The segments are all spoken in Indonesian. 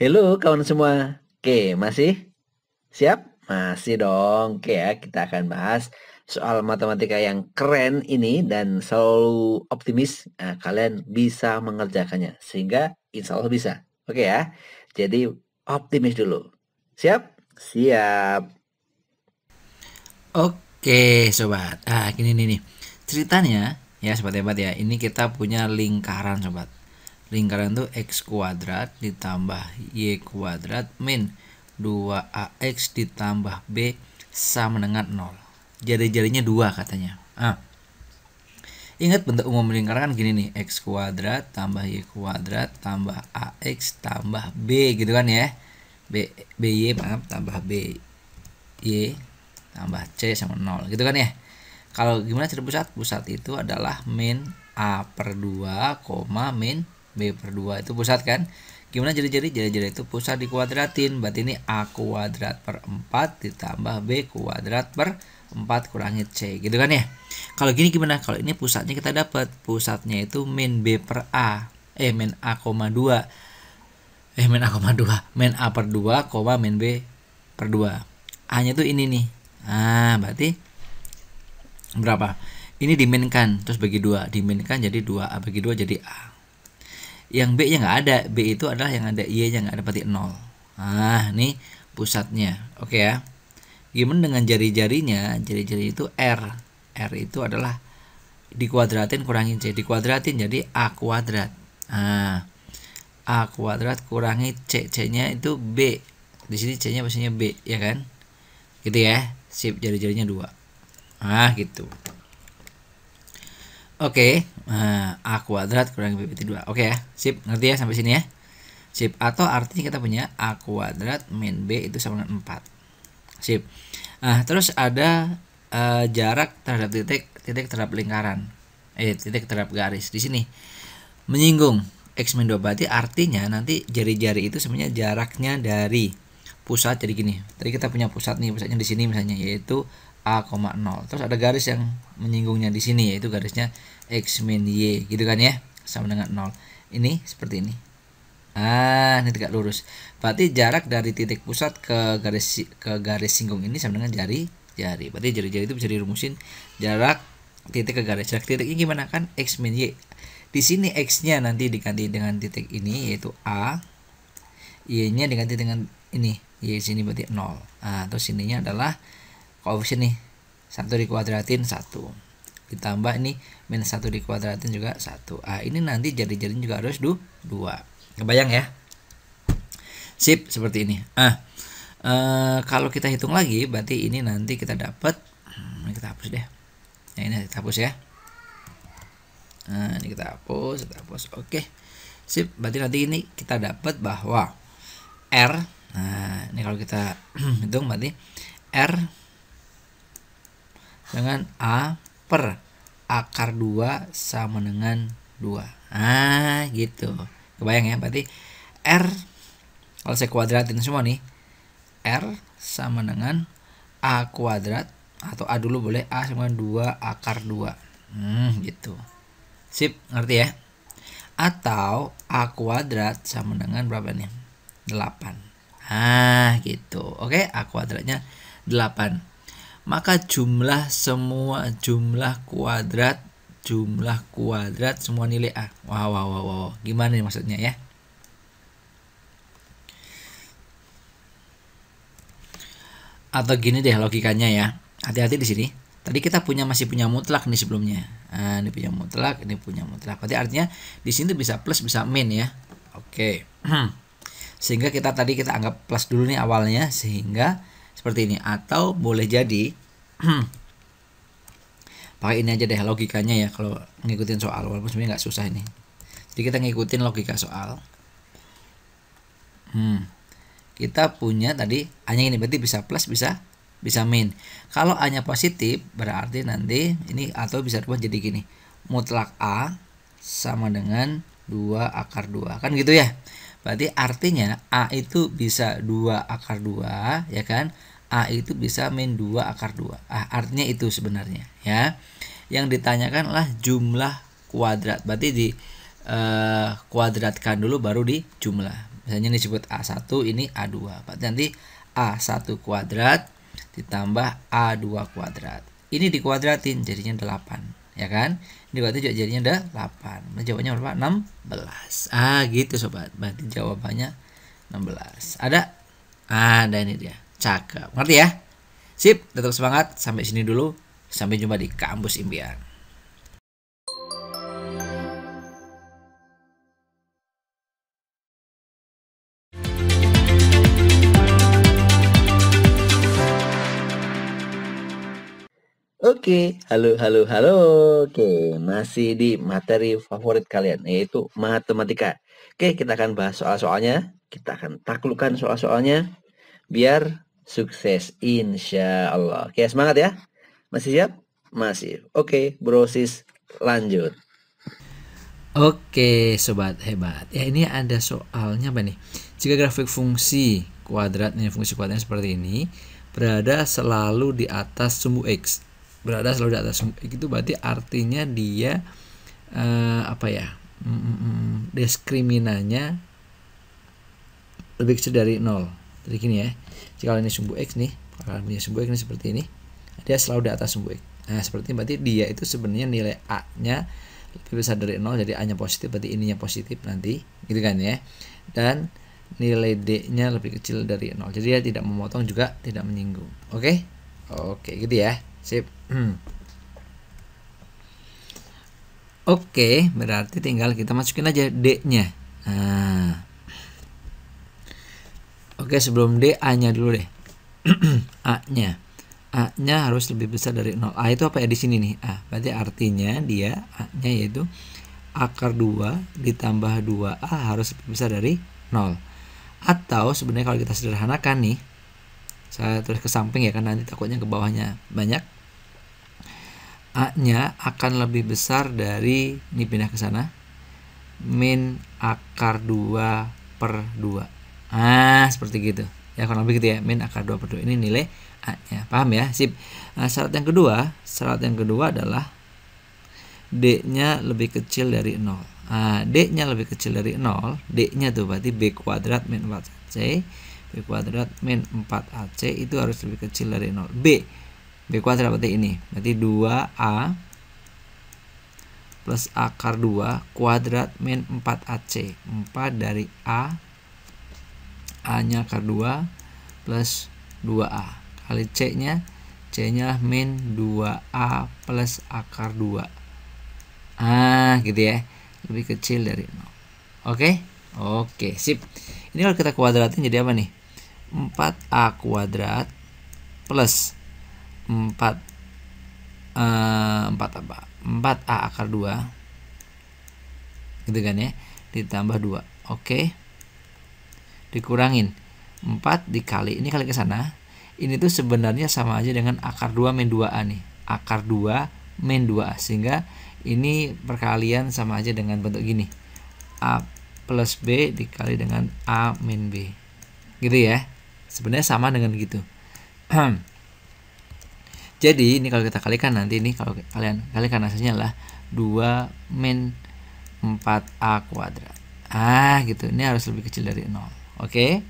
Halo kawan semua. Oke, masih? Siap? Masih dong. Oke ya, kita akan bahas soal matematika yang keren ini dan selalu optimis nah, kalian bisa mengerjakannya. Sehingga insya Allah bisa. Oke ya. Jadi optimis dulu. Siap? Siap. Oke sobat. Ah, gini nih nih. Ceritanya ya sobat hebat ya. Ini kita punya lingkaran sobat lingkaran itu x kuadrat ditambah y kuadrat min 2ax ditambah b sama dengan 0 jari-jarinya 2 katanya ah Ingat bentuk umum lingkaran kan gini nih X kuadrat tambah Y kuadrat tambah AX tambah B gitu kan ya B, b y maaf tambah B Y tambah C sama 0 gitu kan ya Kalau gimana cari pusat? Pusat itu adalah min A per 2, min B per 2 itu pusat kan gimana jari-jari jari-jari itu pusat dikuadratin berarti ini A kuadrat per 4 ditambah B kuadrat per 4 kurangi C gitu kan ya kalau gini gimana kalau ini pusatnya kita dapat pusatnya itu min B per A eh min A, 2 eh min A, 2 min A per 2, min B per 2 A nya tuh ini nih ah berarti berapa ini diminkan terus bagi dua diminkan jadi 2 A bagi 2 jadi A yang B nya nggak ada B itu adalah yang ada Y nya nggak ada berarti 0 ah ini pusatnya oke ya gimana dengan jari-jarinya jari-jari itu R R itu adalah dikuadratin kurangin C dikuadratin jadi A kuadrat ah A kuadrat kurangi C C nya itu B di sini C nya pastinya B ya kan gitu ya sip jari-jarinya dua ah gitu oke uh, nah, a kuadrat kurang b peti 2 oke ya sip ngerti ya sampai sini ya sip atau artinya kita punya a kuadrat min b itu sama dengan 4 sip nah terus ada uh, jarak terhadap titik titik terhadap lingkaran eh titik terhadap garis di sini menyinggung x min 2 berarti artinya nanti jari-jari itu sebenarnya jaraknya dari pusat jadi gini tadi kita punya pusat nih pusatnya di sini misalnya yaitu a, 0. Terus ada garis yang menyinggungnya di sini yaitu garisnya x min y gitu kan ya sama dengan 0. Ini seperti ini. Ah, ini tegak lurus. Berarti jarak dari titik pusat ke garis ke garis singgung ini sama dengan jari jari. Berarti jari-jari itu bisa dirumusin jarak titik ke garis. Jarak titik ini gimana kan x min y. Di sini x-nya nanti diganti dengan titik ini yaitu a. Y-nya diganti dengan ini, y sini berarti 0. Ah, terus sininya adalah koefisien nih satu dikuadratin satu ditambah ini minus satu dikuadratin juga satu ah ini nanti jadi jadi juga harus du dua kebayang ya sip seperti ini ah e, kalau kita hitung lagi berarti ini nanti kita dapat hmm, kita hapus deh ya ini kita hapus ya nah ini kita hapus kita hapus oke sip berarti nanti ini kita dapat bahwa r nah ini kalau kita hitung berarti r dengan A per akar 2 sama dengan 2. Nah gitu. Kebayang ya, berarti R kalau saya kuadratin semua nih, R sama dengan A kuadrat atau A dulu boleh A sama dengan 2 akar 2. Hmm, gitu. Sip, ngerti ya? Atau A kuadrat sama dengan berapa nih? 8. Ah, gitu. Oke, A kuadratnya 8 maka jumlah semua jumlah kuadrat jumlah kuadrat semua nilai A. wow wow, wow, wow, Gimana nih maksudnya ya? Atau gini deh logikanya ya. Hati-hati di sini. Tadi kita punya masih punya mutlak nih sebelumnya. Nah, ini punya mutlak, ini punya mutlak. Berarti artinya di sini bisa plus bisa min ya. Oke. Sehingga kita tadi kita anggap plus dulu nih awalnya sehingga seperti ini atau boleh jadi Hmm. pakai ini aja deh logikanya ya kalau ngikutin soal walaupun sebenarnya nggak susah ini jadi kita ngikutin logika soal hmm. kita punya tadi hanya ini berarti bisa plus bisa bisa min kalau hanya positif berarti nanti ini atau bisa dibuat jadi gini mutlak a sama dengan 2 akar 2 kan gitu ya berarti artinya a itu bisa 2 akar 2 ya kan A itu bisa min 2 akar 2. Ah, artinya itu sebenarnya ya. Yang ditanyakan adalah jumlah kuadrat. Berarti di eh, kuadratkan dulu baru di jumlah. Misalnya ini disebut A1, ini A2. Berarti nanti A1 kuadrat ditambah A2 kuadrat. Ini dikuadratin jadinya 8, ya kan? Ini berarti juga jadinya 8. Nah, jawabannya berapa? 16. Ah, gitu sobat. Berarti jawabannya 16. Ada? Ah, ada ini dia. Cakep. Ngerti ya? Sip, tetap semangat. Sampai sini dulu. Sampai jumpa di kampus impian. Oke, halo, halo, halo. Oke, masih di materi favorit kalian, yaitu matematika. Oke, kita akan bahas soal-soalnya. Kita akan taklukkan soal-soalnya biar sukses insya Allah. Oke semangat ya. Masih siap? Masih. Oke brosis lanjut. Oke sobat hebat. Ya ini ada soalnya apa nih? Jika grafik fungsi kuadrat ini fungsi kuadratnya seperti ini berada selalu di atas sumbu x. Berada selalu di atas sumbu x itu berarti artinya dia uh, apa ya? Mm, mm, diskriminanya lebih kecil dari nol jadi gini ya jika ini sumbu x nih kalau punya sumbu x ini seperti ini dia selalu di atas sumbu x nah seperti ini berarti dia itu sebenarnya nilai a nya lebih besar dari nol jadi a nya positif berarti ininya positif nanti gitu kan ya dan nilai d nya lebih kecil dari nol jadi dia tidak memotong juga tidak menyinggung oke okay? oke okay, gitu ya sip Oke, okay, berarti tinggal kita masukin aja D-nya. Nah, Oke, sebelum D A-nya dulu deh. A-nya. A-nya harus lebih besar dari 0. A itu apa ya di sini nih? A. Berarti artinya dia A-nya yaitu akar 2 ditambah 2A harus lebih besar dari 0. Atau sebenarnya kalau kita sederhanakan nih, saya tulis ke samping ya karena nanti takutnya ke bawahnya banyak. A-nya akan lebih besar dari ini pindah ke sana. Min akar 2 per 2 ah seperti gitu ya kurang lebih gitu ya min akar 2 per 2 ini nilai a nya paham ya sip nah, syarat yang kedua syarat yang kedua adalah d nya lebih kecil dari 0 Ah, d nya lebih kecil dari 0 d nya tuh berarti b kuadrat min 4c b kuadrat min 4ac itu harus lebih kecil dari 0 b b kuadrat berarti ini berarti 2a plus akar 2 kuadrat min 4ac 4 dari a A-nya akar 2 plus 2A kali C-nya C-nya min 2A plus akar 2 ah gitu ya lebih kecil dari 0 oke oke sip ini kalau kita kuadratin jadi apa nih 4A kuadrat plus 4 4 eh, apa 4A akar 2 gitu kan ya ditambah 2 oke okay dikurangin 4 dikali ini kali ke sana ini tuh sebenarnya sama aja dengan akar 2 min 2a nih akar 2 min 2a sehingga ini perkalian sama aja dengan bentuk gini a plus b dikali dengan a min b gitu ya sebenarnya sama dengan gitu jadi ini kalau kita kalikan nanti ini kalau kalian kalikan hasilnya lah 2 min 4a kuadrat ah gitu ini harus lebih kecil dari 0 Oke.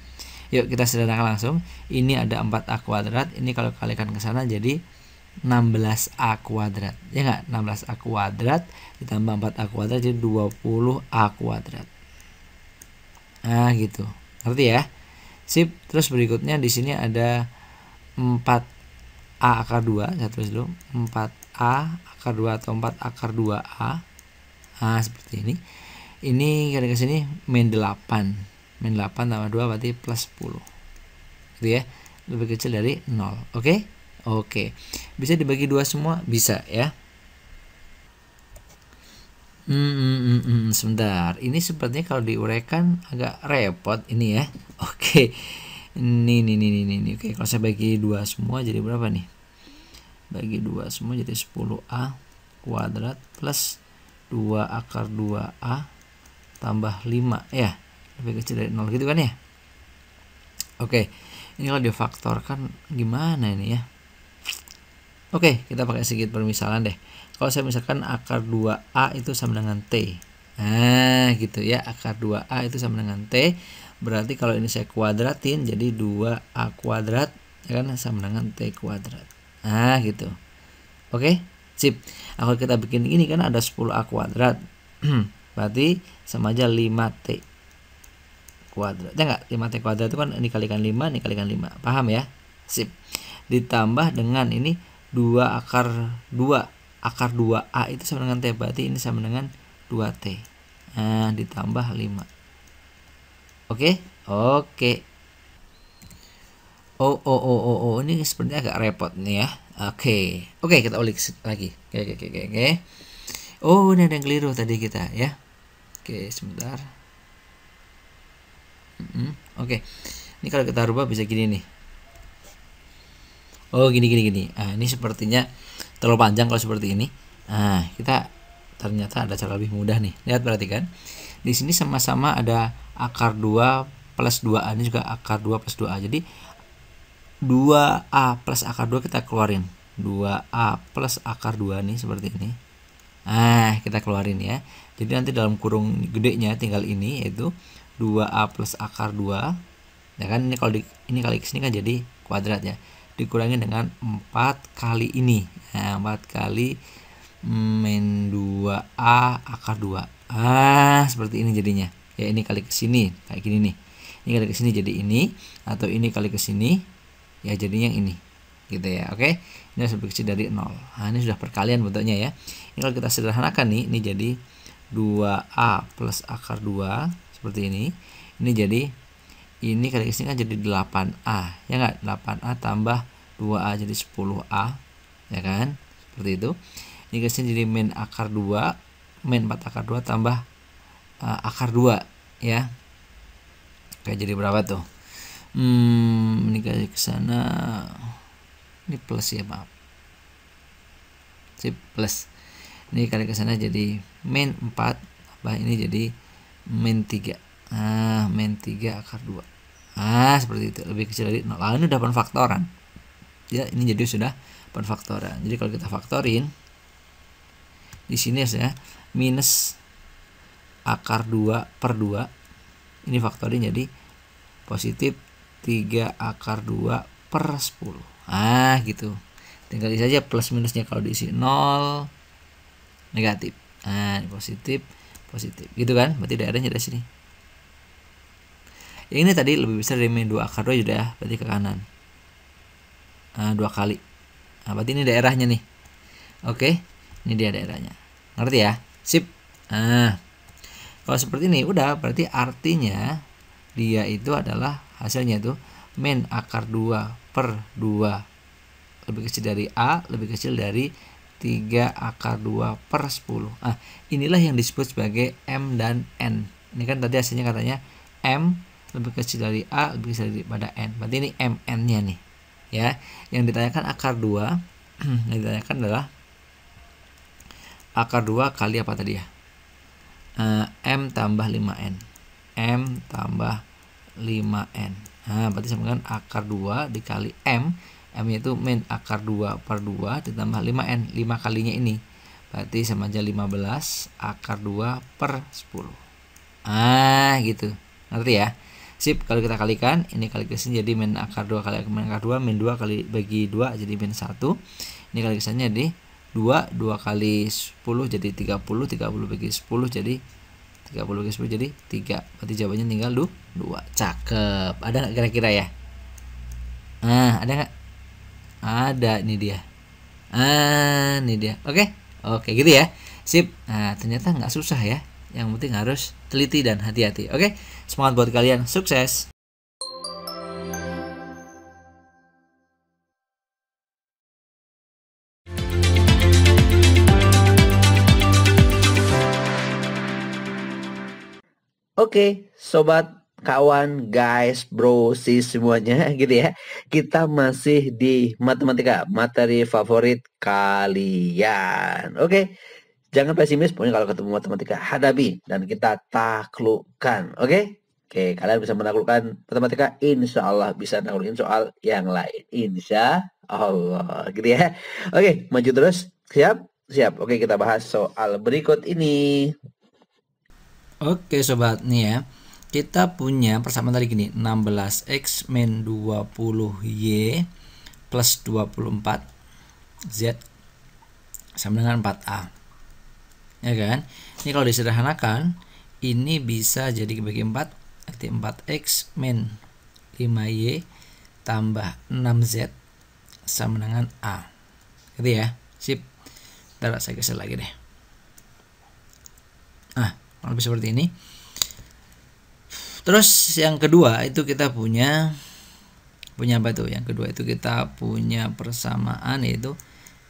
Yuk kita sederhanakan langsung. Ini ada 4A kuadrat, ini kalau kalikan ke sana jadi 16A kuadrat. Ya enggak? 16A kuadrat ditambah 4A kuadrat jadi 20A kuadrat. Nah, gitu. Ngerti ya? Sip. Terus berikutnya di sini ada 4A akar 2, saya tulis dulu. 4A akar 2 atau 4 akar 2A. Nah, seperti ini. Ini kira-kira sini main 8 min 8 tambah 2 berarti plus 10 gitu ya lebih kecil dari 0 oke okay? oke okay. bisa dibagi dua semua bisa ya Hmm, hmm, hmm, hmm, sebentar. Ini sepertinya kalau diuraikan agak repot ini ya. Oke. Okay. Ini ini ini ini. ini. Oke, okay, kalau saya bagi dua semua jadi berapa nih? Bagi dua semua jadi 10A kuadrat plus 2 akar 2A tambah 5 ya lebih kecil dari nol gitu kan ya oke ini kalau faktor kan gimana ini ya oke kita pakai sedikit permisalan deh kalau saya misalkan akar 2a itu sama dengan t nah gitu ya akar 2a itu sama dengan t berarti kalau ini saya kuadratin jadi 2a kuadrat ya kan sama dengan t kuadrat nah gitu oke sip kalau kita bikin ini kan ada 10a kuadrat berarti sama aja 5t kuadrat ya enggak 5t kuadrat itu kan dikalikan 5 dikalikan 5 paham ya sip ditambah dengan ini 2 akar 2 akar 2a itu sama dengan t berarti ini sama dengan 2t nah ditambah 5 oke oke oh oh oh oh, oh. ini sepertinya agak repot nih ya oke oke kita ulik lagi oke oke oke oke oh ini ada yang keliru tadi kita ya oke sebentar Oke. Hmm, Oke. Okay. Ini kalau kita rubah bisa gini nih. Oh gini gini gini. Ah ini sepertinya terlalu panjang kalau seperti ini. Nah, kita ternyata ada cara lebih mudah nih. Lihat perhatikan. Di sini sama-sama ada akar 2 plus 2A ini juga akar 2 plus 2A. Jadi 2A plus akar 2 kita keluarin. 2A plus akar 2 nih seperti ini. Nah, kita keluarin ya. Jadi nanti dalam kurung gedenya tinggal ini yaitu 2a plus akar 2 ya kan ini kalau di, ini kali x ini kan jadi kuadrat ya dikurangi dengan 4 kali ini nah, 4 kali min mm, 2a akar 2 ah seperti ini jadinya ya ini kali ke sini kayak gini nih ini kali ke sini jadi ini atau ini kali ke sini ya jadinya yang ini gitu ya oke ini harus berkecil dari 0 nah, ini sudah perkalian bentuknya ya ini kalau kita sederhanakan nih ini jadi 2a plus akar 2 seperti ini ini jadi ini kali ini kan jadi 8A ya enggak 8A tambah 2A jadi 10A ya kan seperti itu ini kesini jadi min akar 2 min 4 akar 2 tambah uh, akar 2 ya kayak jadi berapa tuh hmm, ini kali ke sana ini plus ya maaf sip plus ini kali ke sana jadi min 4 apa ini jadi min 3 ah min 3 akar 2 ah seperti itu lebih kecil dari 0 nah, ini udah penfaktoran ya ini jadi sudah penfaktoran jadi kalau kita faktorin di sini ya minus akar 2 per 2 ini faktorin jadi positif 3 akar 2 per 10 ah gitu tinggal isi aja plus minusnya kalau diisi 0 negatif nah positif positif gitu kan berarti daerahnya dari sini yang ini tadi lebih besar dari min 2 akar 2 sudah ya, berarti ke kanan nah, dua kali nah, berarti ini daerahnya nih oke ini dia daerahnya ngerti ya sip nah kalau seperti ini udah berarti artinya dia itu adalah hasilnya itu min akar 2 per 2 lebih kecil dari A lebih kecil dari 3 akar 2 per 10 ah inilah yang disebut sebagai M dan N ini kan tadi hasilnya katanya M lebih kecil dari A lebih kecil daripada N berarti ini N nya nih ya yang ditanyakan akar 2 yang ditanyakan adalah akar 2 kali apa tadi ya eh, M tambah 5N M tambah 5N nah berarti sama dengan akar 2 dikali M M nya itu min akar 2 per 2 ditambah 5N 5 kalinya ini berarti sama aja 15 akar 2 per 10 ah gitu ngerti ya sip kalau kita kalikan ini kali kesini jadi min akar 2 kali min akar 2 min 2 kali bagi 2 jadi min 1 ini kali kalikannya jadi 2 2 kali 10 jadi 30 30 bagi 10 jadi 30 bagi 10 jadi 3 berarti jawabannya tinggal 2 cakep ada nggak kira-kira ya nah ada nggak ada ini dia ah ini dia oke okay? oke okay, gitu ya sip nah ternyata nggak susah ya yang penting harus teliti dan hati-hati oke okay? semangat buat kalian sukses Oke, okay, sobat kawan, guys, bro, sis semuanya gitu ya. Kita masih di matematika, materi favorit kalian. Oke. Jangan pesimis, pokoknya kalau ketemu matematika hadapi dan kita taklukkan, oke? Oke, kalian bisa menaklukkan matematika, insya Allah bisa naklukin soal yang lain. Insya Allah, gitu ya. Oke, maju terus. Siap? Siap. Oke, kita bahas soal berikut ini. Oke, sobat. Nih ya kita punya persamaan tadi gini 16x min 20y plus 24 z sama dengan 4a ya kan ini kalau disederhanakan ini bisa jadi bagi 4 arti 4x min 5y tambah 6z sama dengan a gitu ya sip Ntar saya geser lagi deh ah lebih seperti ini Terus yang kedua itu kita punya punya apa tuh? Yang kedua itu kita punya persamaan yaitu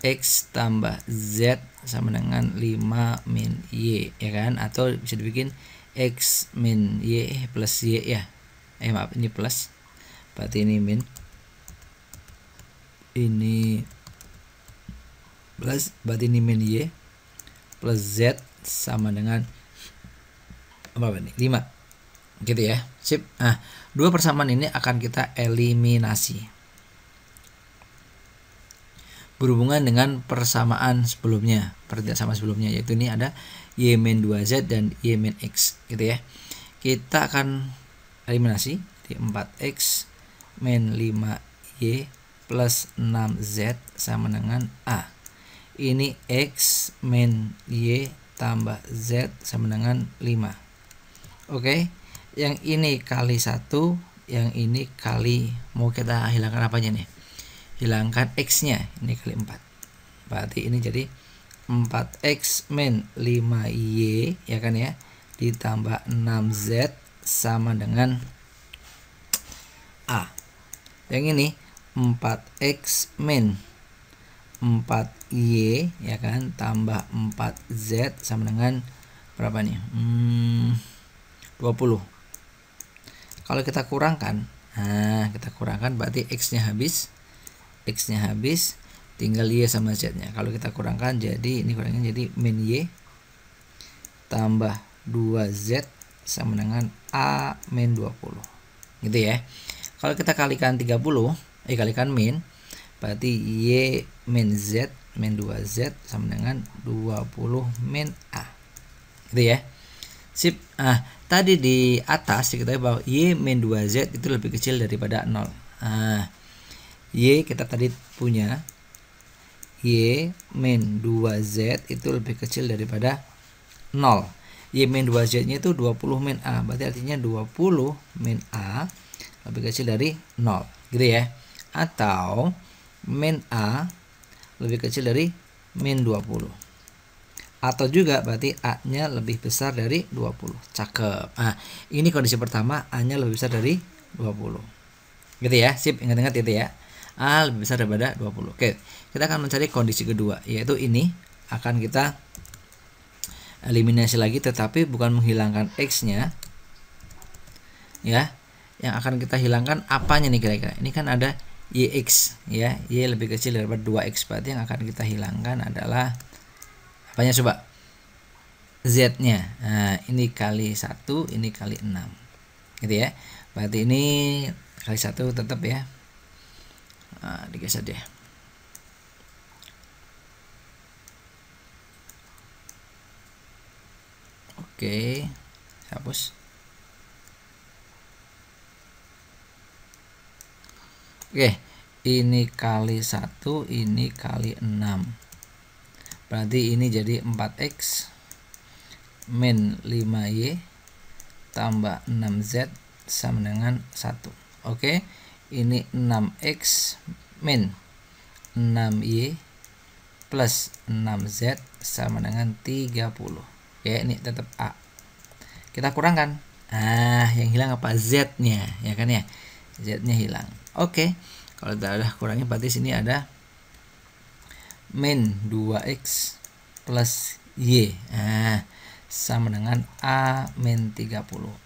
x tambah z sama dengan 5 min y ya kan atau bisa dibikin x min y plus y ya eh maaf ini plus berarti ini min ini plus berarti ini min y plus z sama dengan apa ini 5 gitu ya sip nah dua persamaan ini akan kita eliminasi berhubungan dengan persamaan sebelumnya persamaan sebelumnya yaitu ini ada y min 2z dan y min x gitu ya kita akan eliminasi di 4x min 5y plus 6z sama dengan a ini x min y tambah z sama dengan 5 oke okay? yang ini kali satu yang ini kali mau kita hilangkan apanya nih hilangkan x nya ini kali 4 berarti ini jadi 4x min 5y ya kan ya ditambah 6z sama dengan a yang ini 4x min 4y ya kan tambah 4z sama dengan berapa nih hmm, 20 kalau kita kurangkan nah kita kurangkan berarti x nya habis x nya habis tinggal y sama z nya kalau kita kurangkan jadi ini kurangnya jadi min y tambah 2z sama dengan a min 20 gitu ya kalau kita kalikan 30 eh kalikan min berarti y min z min 2z sama dengan 20 min a gitu ya Sip. Ah, tadi di atas diketahui bahwa y min 2z itu lebih kecil daripada 0. Ah, y kita tadi punya y min 2z itu lebih kecil daripada 0. y min 2z-nya itu 20 min a. Berarti artinya 20 min a lebih kecil dari 0. Gitu ya. Atau min a lebih kecil dari min 20 atau juga berarti A-nya lebih besar dari 20. Cakep. Nah, ini kondisi pertama A-nya lebih besar dari 20. Gitu ya, sip ingat-ingat itu ya. A lebih besar daripada 20. Oke, kita akan mencari kondisi kedua yaitu ini akan kita eliminasi lagi tetapi bukan menghilangkan X-nya. Ya. Yang akan kita hilangkan apanya nih kira-kira? Ini kan ada YX ya, Y lebih kecil daripada 2X berarti yang akan kita hilangkan adalah Apanya coba? Z-nya. Nah, ini kali 1, ini kali 6. Gitu ya. Berarti ini kali 1 tetap ya. Nah, digeser deh. Oke, hapus. Oke, ini kali 1, ini kali 6 berarti ini jadi 4x min 5y tambah 6z sama dengan 1 oke ini 6x min 6y plus 6z sama dengan 30 oke ya, ini tetap A kita kurangkan ah yang hilang apa Z nya ya kan ya Z nya hilang oke kalau sudah kurangnya berarti sini ada min 2x plus y nah, sama dengan a min 30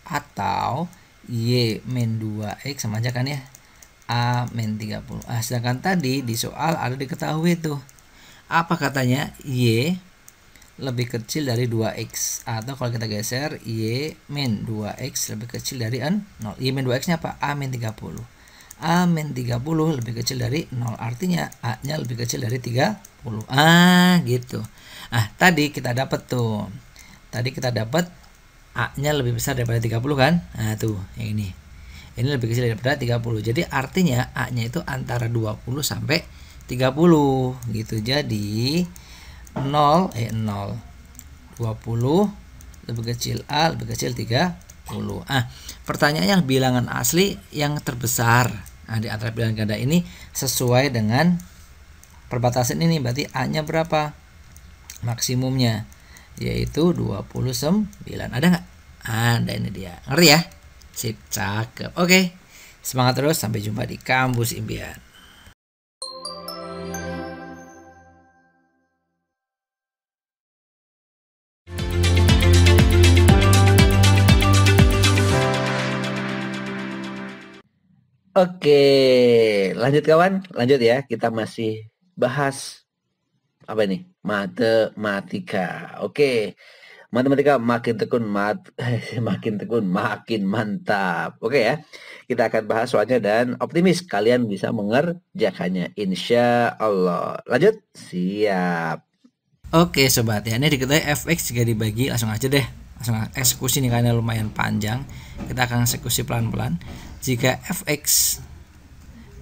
atau y min 2x sama aja kan ya a min 30 nah, sedangkan tadi di soal ada diketahui tuh apa katanya y lebih kecil dari 2x atau kalau kita geser y min 2x lebih kecil dari 0 y min 2x nya apa a min 30 a min 30 lebih kecil dari 0 artinya a nya lebih kecil dari 3 10. Ah, gitu. Ah, tadi kita dapat tuh. Tadi kita dapat A-nya lebih besar daripada 30 kan? Nah, tuh, yang ini. Ini lebih kecil daripada 30. Jadi artinya A-nya itu antara 20 sampai 30 gitu. Jadi 0 eh 0 20 lebih kecil A lebih kecil 30. Ah, pertanyaannya bilangan asli yang terbesar. Nah, di antara bilangan ganda ini sesuai dengan perbatasan ini berarti A-nya berapa? Maksimumnya yaitu 29. Ada nggak? Ada ini dia. Ngeri ya? Sip, cakep. Oke. Semangat terus sampai jumpa di kampus impian. Oke, lanjut kawan, lanjut ya. Kita masih bahas apa ini? Matematika. Oke. Matematika makin tekun mat makin tekun makin mantap. Oke ya. Kita akan bahas soalnya dan optimis kalian bisa mengerjakannya insya Allah. Lanjut. Siap. Oke sobat ya, ini diketahui fx juga dibagi langsung aja deh langsung eksekusi nih karena lumayan panjang kita akan eksekusi pelan-pelan jika fx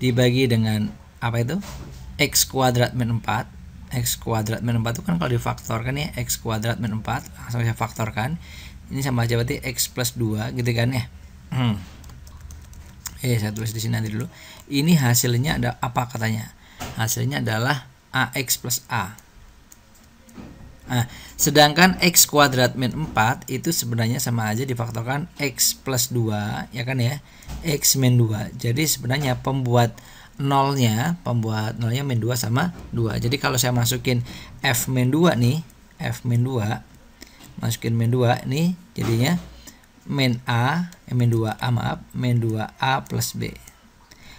dibagi dengan apa itu x kuadrat min 4 x kuadrat min 4 itu kan kalau difaktorkan ya x kuadrat min 4 langsung ah, saya faktorkan ini sama aja berarti x plus 2 gitu kan ya hmm. eh saya tulis di sini nanti dulu ini hasilnya ada apa katanya hasilnya adalah ax plus a Nah, sedangkan x kuadrat min 4 itu sebenarnya sama aja difaktorkan x plus 2 ya kan ya x min 2 jadi sebenarnya pembuat nolnya pembuat nolnya min 2 sama 2 jadi kalau saya masukin f min 2 nih f min 2 masukin min 2 nih jadinya min a eh, min 2a maaf min 2a plus b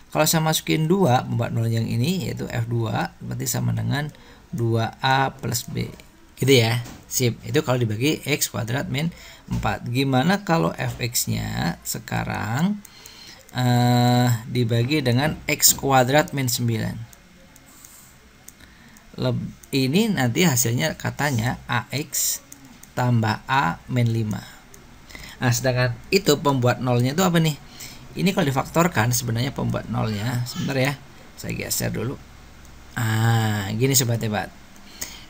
kalau saya masukin 2 pembuat nol yang ini yaitu f2 berarti sama dengan 2a plus b gitu ya sip itu kalau dibagi x kuadrat min 4 gimana kalau fx nya sekarang uh, dibagi dengan x kuadrat min 9 Leb ini nanti hasilnya katanya AX tambah A min 5 nah sedangkan itu pembuat nolnya itu apa nih ini kalau difaktorkan sebenarnya pembuat nolnya sebentar ya saya geser dulu ah gini sobat-sobat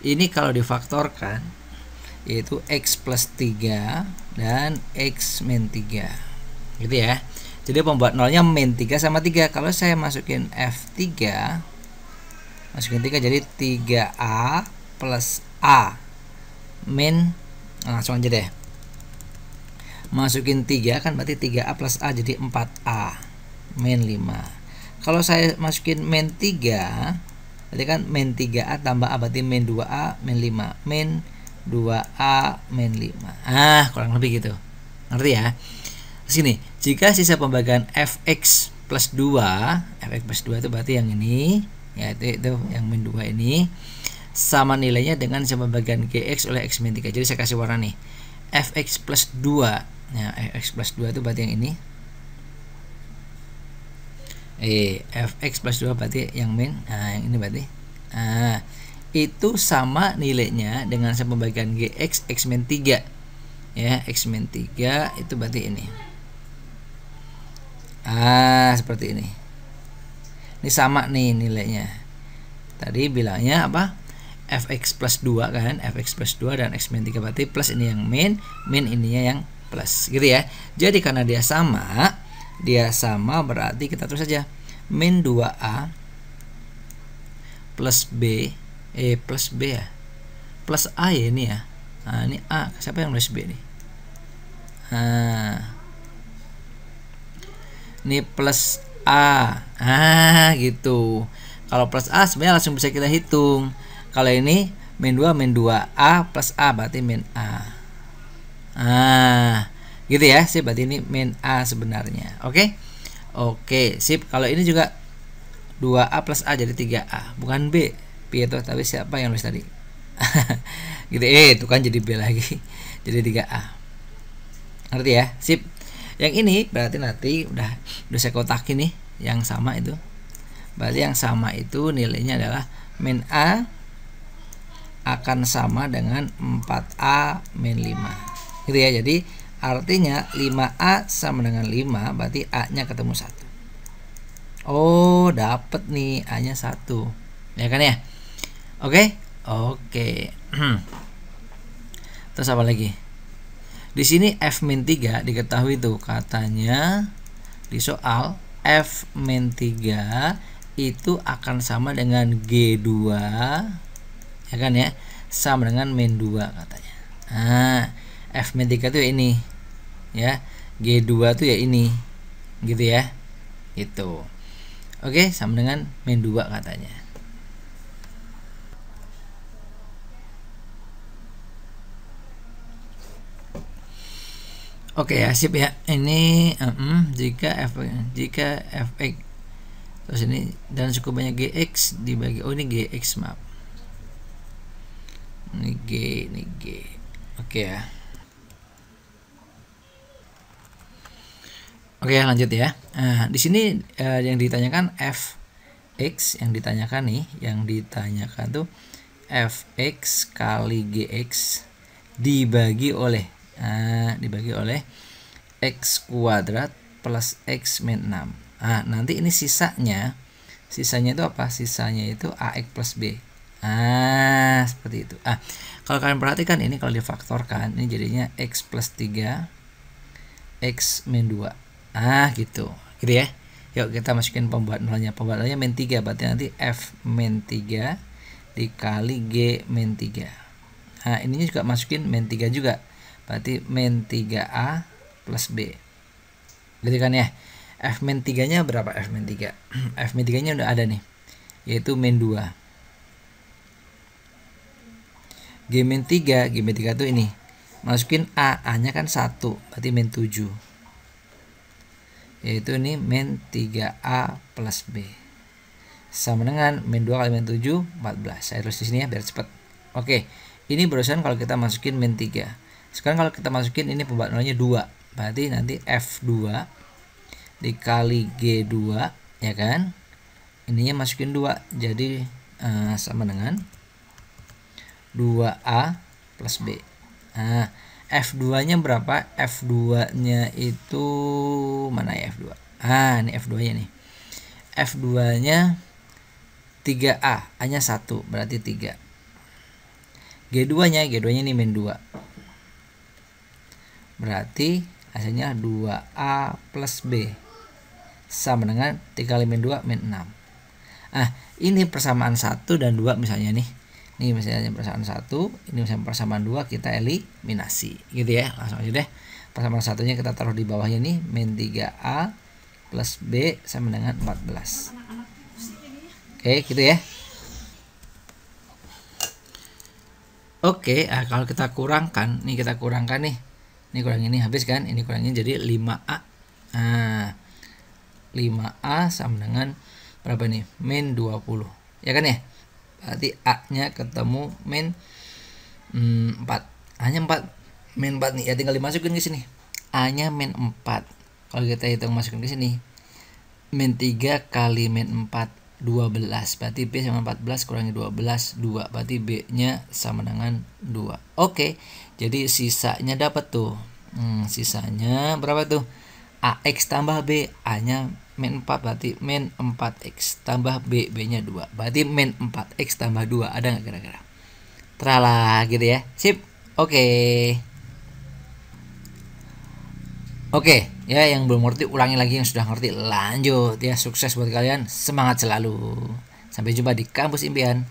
ini kalau difaktorkan yaitu X plus 3 dan X min 3 gitu ya jadi pembuat nolnya min 3 sama 3 kalau saya masukin F3 masukin 3 jadi 3A plus A min nah, langsung aja deh masukin 3 kan berarti 3A plus A jadi 4A min 5 kalau saya masukin min 3 berarti kan min 3A tambah A berarti min 2A min 5 min 2A min 5 ah kurang lebih gitu ngerti ya sini jika sisa pembagian fx plus 2 fx plus 2 itu berarti yang ini ya itu, itu yang min 2 ini sama nilainya dengan sisa pembagian gx oleh x min 3 jadi saya kasih warna nih fx plus 2 ya fx plus 2 itu berarti yang ini eh fx plus 2 berarti yang min nah yang ini berarti nah itu sama nilainya dengan sisa pembagian gx x min 3 ya x min 3 itu berarti ini ah seperti ini ini sama nih nilainya tadi bilangnya apa fx plus 2 kan fx plus 2 dan x min 3 berarti plus ini yang min min ininya yang plus gitu ya jadi karena dia sama dia sama berarti kita terus saja min 2a plus b eh plus b ya plus a ya ini ya nah ini a siapa yang nulis b ini nah ini plus A ah gitu kalau plus A sebenarnya langsung bisa kita hitung kalau ini min 2 min 2 A plus A berarti min A ah gitu ya sih. berarti ini min A sebenarnya oke okay? oke okay, sip kalau ini juga 2A plus A jadi 3A bukan B itu tapi siapa yang nulis tadi gitu eh itu kan jadi B lagi jadi 3A ngerti ya sip yang ini berarti nanti udah udah saya kotakin nih yang sama itu berarti yang sama itu nilainya adalah min A akan sama dengan 4A min 5 gitu ya jadi artinya 5A sama dengan 5 berarti A nya ketemu 1 oh dapet nih A nya 1 ya kan ya oke okay? oke okay. terus apa lagi di sini f min 3 diketahui tuh katanya di soal f min 3 itu akan sama dengan G2 ya kan ya sama dengan min 2 katanya. Nah, f min 3 tuh ya ini ya. G2 tuh ya ini. Gitu ya. Gitu. Oke, sama dengan min 2 katanya. Oke okay, ya sip ya. Ini uh -uh, jika f jika fx terus ini dan cukup banyak gx dibagi oh ini gx map Ini g ini g. Oke okay, ya. Oke okay, ya, lanjut ya. Nah, di sini uh, yang ditanyakan fx yang ditanyakan nih yang ditanyakan tuh fx kali gx dibagi oleh uh, dibagi oleh x kuadrat plus x min 6 nah nanti ini sisanya sisanya itu apa sisanya itu ax plus b ah seperti itu ah kalau kalian perhatikan ini kalau difaktorkan ini jadinya x plus 3 x min 2 ah gitu gitu ya Yuk kita masukin pembuat nolnya. Pembuat nolnya min 3 berarti nanti F min 3 dikali G min 3. Nah ininya juga masukin min 3 juga berarti min 3A plus B berarti kan ya F min 3 nya berapa F min 3 F min 3 nya udah ada nih yaitu min 2 G min 3 G min 3 tuh ini masukin A A nya kan 1 berarti min 7 yaitu ini min 3A plus B sama dengan min 2 kali min 7 14 saya tulis di sini ya biar cepat oke ini barusan kalau kita masukin min 3 sekarang kalau kita masukin ini pembuat nolnya 2 berarti nanti F2 dikali G2 ya kan ininya masukin 2 jadi uh, sama dengan 2A plus B nah F2 nya berapa F2 nya itu mana ya F2 ah ini F2 nya nih F2 nya 3A hanya satu berarti 3 G2 nya G2 nya ini min 2 Berarti hasilnya 2A plus B sama dengan 3 kali min 2 min 6. nah ini persamaan 1 dan 2 misalnya nih. Ini misalnya persamaan 1, ini misalnya persamaan 2 kita eliminasi gitu ya. Langsung aja deh. Persamaan satunya kita taruh di bawahnya nih min 3A plus B sama dengan 14. Oke, gitu ya. Oke, nah, kalau kita kurangkan, nih kita kurangkan nih ini kurang ini habis kan ini kurang ini jadi 5A nah 5A sama dengan berapa nih min 20 ya kan ya berarti A nya ketemu min hmm, 4 hanya 4 min 4 nih ya tinggal dimasukin ke sini A nya min 4 kalau kita hitung masukin ke sini min 3 kali min 4 12 berarti B sama 14 kurangi 12 2 berarti B nya sama dengan 2 oke jadi sisanya dapat tuh hmm, sisanya berapa tuh AX tambah B A nya min 4 berarti min 4X tambah B B nya 2 berarti min 4X tambah 2 ada nggak kira-kira terala gitu ya sip oke okay. oke okay. ya yang belum ngerti ulangi lagi yang sudah ngerti lanjut ya sukses buat kalian semangat selalu sampai jumpa di kampus impian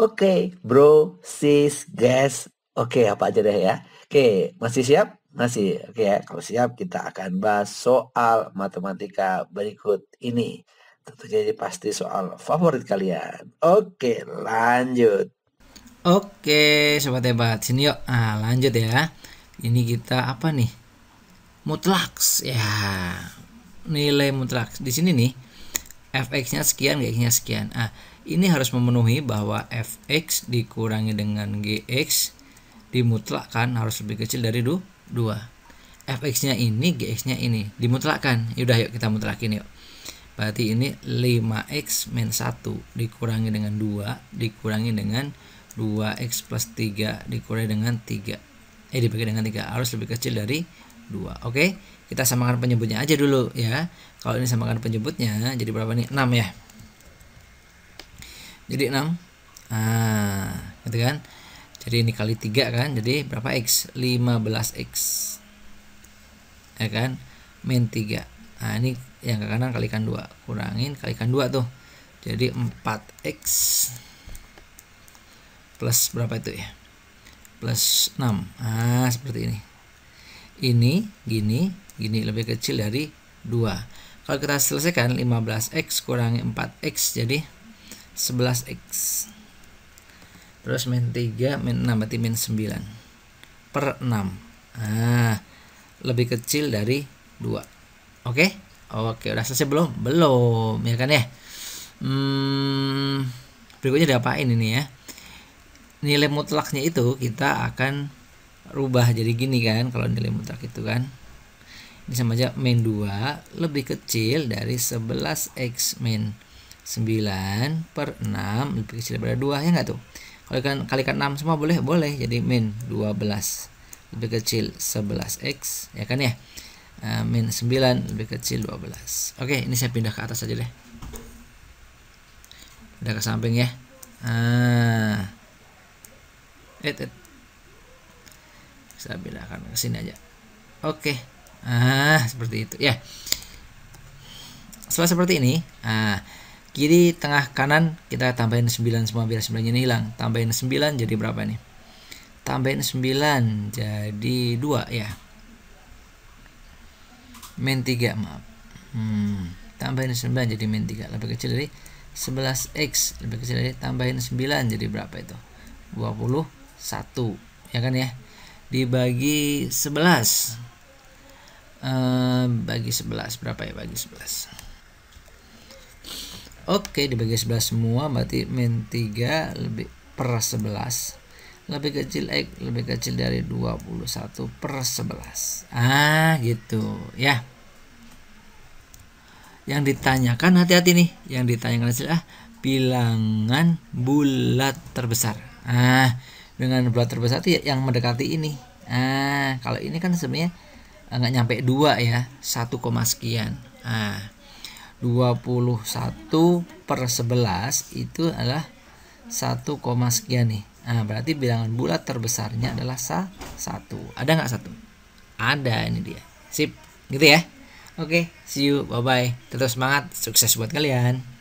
Oke, okay, bro, sis, guys. Oke, okay, apa aja deh ya. Oke, okay, masih siap? Masih. Oke okay, ya, kalau siap kita akan bahas soal matematika berikut ini. Tentunya ini pasti soal favorit kalian. Oke, okay, lanjut. Oke, sobat hebat. Sini yuk. Nah, lanjut ya. Ini kita apa nih? Mutlak ya. Nilai mutlak. Di sini nih fx-nya sekian, gx nya sekian. Ah, ini harus memenuhi bahwa fx dikurangi dengan gx dimutlakkan harus lebih kecil dari 2. fx-nya ini, gx-nya ini dimutlakkan. Yaudah yuk kita mutlakin yuk. Berarti ini 5x min 1 dikurangi dengan 2 dikurangi dengan 2x plus 3 dikurangi dengan 3. Eh dibagi dengan 3 harus lebih kecil dari 2. Oke, okay? kita samakan penyebutnya aja dulu ya. Kalau ini samakan penyebutnya jadi berapa nih? 6 ya jadi 6 nah gitu kan jadi ini kali 3 kan jadi berapa X 15X ya kan min 3 nah ini yang ke kanan kalikan 2 kurangin kalikan 2 tuh jadi 4X plus berapa itu ya plus 6 nah seperti ini ini gini gini lebih kecil dari 2 kalau kita selesaikan 15X kurangi 4X jadi 11x terus min 3 min 6 berarti min 9 per 6 nah lebih kecil dari 2 oke okay? oke okay, udah selesai belum belum ya kan ya hmm, berikutnya diapain ini ya nilai mutlaknya itu kita akan rubah jadi gini kan kalau nilai mutlak itu kan ini sama aja min 2 lebih kecil dari 11x min 9 per 6 lebih kecil daripada 2 ya enggak tuh kalau kalikan kalikan 6 semua boleh boleh jadi min 12 lebih kecil 11x ya kan ya uh, min 9 lebih kecil 12 oke ini saya pindah ke atas aja deh pindah ke samping ya ah it, it. saya pindahkan ke sini aja oke ah seperti itu ya yeah. setelah seperti ini ah kiri tengah kanan kita tambahin 9 semua biar 9 nya hilang tambahin 9 jadi berapa nih tambahin 9 jadi 2 ya min 3 maaf hmm, tambahin 9 jadi min 3 lebih kecil dari 11x lebih kecil dari tambahin 9 jadi berapa itu 21 ya kan ya dibagi 11 eh, bagi 11 berapa ya bagi 11 Oke, dibagi 11 semua berarti min 3 lebih per 11 lebih kecil x lebih kecil dari 21 per 11. Ah, gitu ya. Yang ditanyakan hati-hati nih, yang ditanyakan adalah bilangan bulat terbesar. Ah, dengan bulat terbesar itu ya, yang mendekati ini. Ah, kalau ini kan sebenarnya ah, nggak nyampe 2 ya, 1, sekian. Ah, 21 per 11 itu adalah 1, sekian nih. Nah, berarti bilangan bulat terbesarnya adalah 1. Ada nggak satu? Ada ini dia. Sip, gitu ya. Oke, see you. Bye-bye. Tetap semangat. Sukses buat kalian.